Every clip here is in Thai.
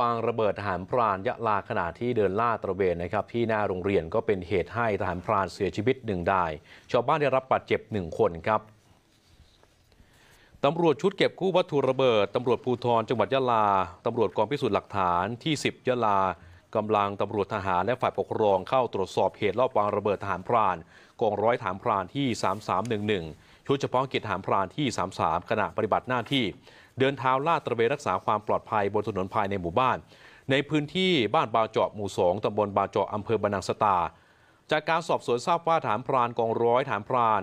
วางระเบิดทหารพรานยะลาขณะที่เดินล่าตระเวนนะครับที่หน้าโรงเรียนก็เป็นเหตุให้ทหารพรานเสียชีวิตหนึ่งได้ชาวบ้านได้รับบาดเจ็บหนึ่งคนครับตำรวจชุดเก็บคู่วัตถุระเบิดตำรวจภูธร จังหวัดยะลาตำรวจกองพิสูจน์หลักฐานที่ 10 ยะลากำลังตำรวจทหารและฝ่ายปกครองเข้าตรวจสอบเหตุรอบวางระเบิดทหารพรานกองร้อยฐานพรานที่ 3311 ชุดเฉพาะกิจฐานพรานที่ 33 ขณะปฏิบัติหน้าที่ เดินเท้าลาดตระเวนรักษาความปลอดภัยบนถนนภายในหมู่บ้าน ในพื้นที่บ้านบาเจาะหมู่สองตำบลบาเจาะอำเภอบานังสตา จากการสอบสวนทราบว่าฐานพรานกองร้อยฐานพราน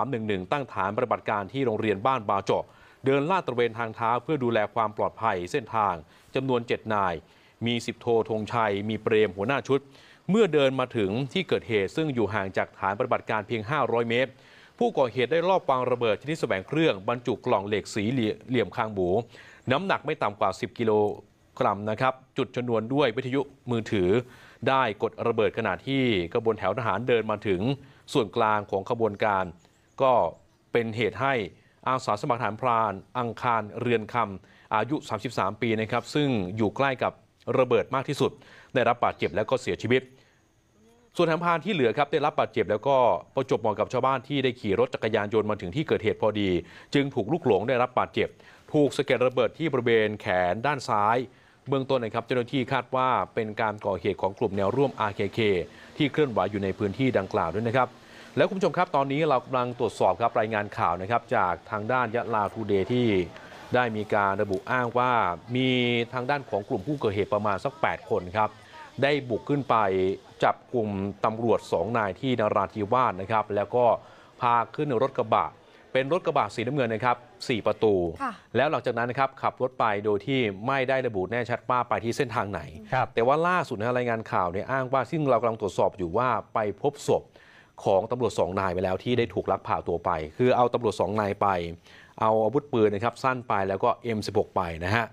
3311 ตั้งฐานปฏิบัติการที่โรงเรียนบ้านบาเจาะเดินลาดตระเวนทางเท้าเพื่อดูแลความปลอดภัยเส้นทางจำนวน7นายมีสิบโทธงชัยมีเปรมหัวหน้าชุด เมื่อเดินมาถึงที่เกิดเหตุ ซึ่งอยู่ห่างจากฐานปฏิบัติการเพียง 500 เมตร ผู้ก่อเหตุได้ลอบวางระเบิดชนิดแสวงเครื่องบรรจุกล่องเหล็กสีเหลี่ยมคางหมูน้ำหนักไม่ต่ำกว่า 10 กิโลกรัมนะครับ จุดชนวนด้วยวิทยุมือถือ ได้กดระเบิดขณะที่กระบวนแถวทหารเดินมาถึงส่วนกลางของขบวนการ ก็เป็นเหตุให้อาสาสมัครฐานพรานอังคารเรือนคำอายุ 33 ปีนะครับซึ่งอยู่ใกล้กับระเบิดมากที่สุดได้รับบาดเจ็บแล้วก็เสียชีวิต ส่วนทางพานที่เหลือครับได้รับบาดเจ็บแล้วก็ประจบเหมาะกับชาวบ้านที่ได้ขี่รถจักรยานยนต์มาถึงที่เกิดเหตุพอดี จึงถูกลูกหลงได้รับบาดเจ็บถูกสะเก็ดระเบิด ที่บริเวณแขนด้านซ้ายเบื้องต้นนะครับเจ้าหน้าที่คาดว่าเป็นการก่อเหตุของกลุ่มแนวร่วม RKK ที่เคลื่อนไหวอยู่ในพื้นที่ดังกล่าวด้วยนะครับแล้วคุณผู้ชมครับตอนนี้เรากำลังตรวจสอบครับรายงานข่าวนะครับจากทางด้านยะลาทูเดที่ได้มีการระบุอ้างว่ามีทางด้านของกลุ่มผู้เกิดเหตุประมาณสัก 8 คนครับได้บุกขึ้นไปจับกลุ่มตำรวจ 2นายที่นาราธิวาสนะครับ แล้วก็พาขึ้นรถกระบะ เป็นรถกระบะสีน้ำเงินนะครับสี่ประตูแล้วหลังจากนั้นนะครับขับรถไปโดยที่ไม่ได้ระบุแน่ชัดว่าไปที่เส้นทางไหน แต่ว่าล่าสุดนะรายงานข่าวเนี่ยอ้างว่าซึ่งเรากำลังตรวจสอบอยู่ว่าไปพบศพของตำรวจสองนายไปแล้วที่ได้ถูกลักพาตัวไป คือเอาตำรวจสองนายไปเอาอาวุธปืนนะครับสั้นไปแล้วก็ M16 ไปนะฮะ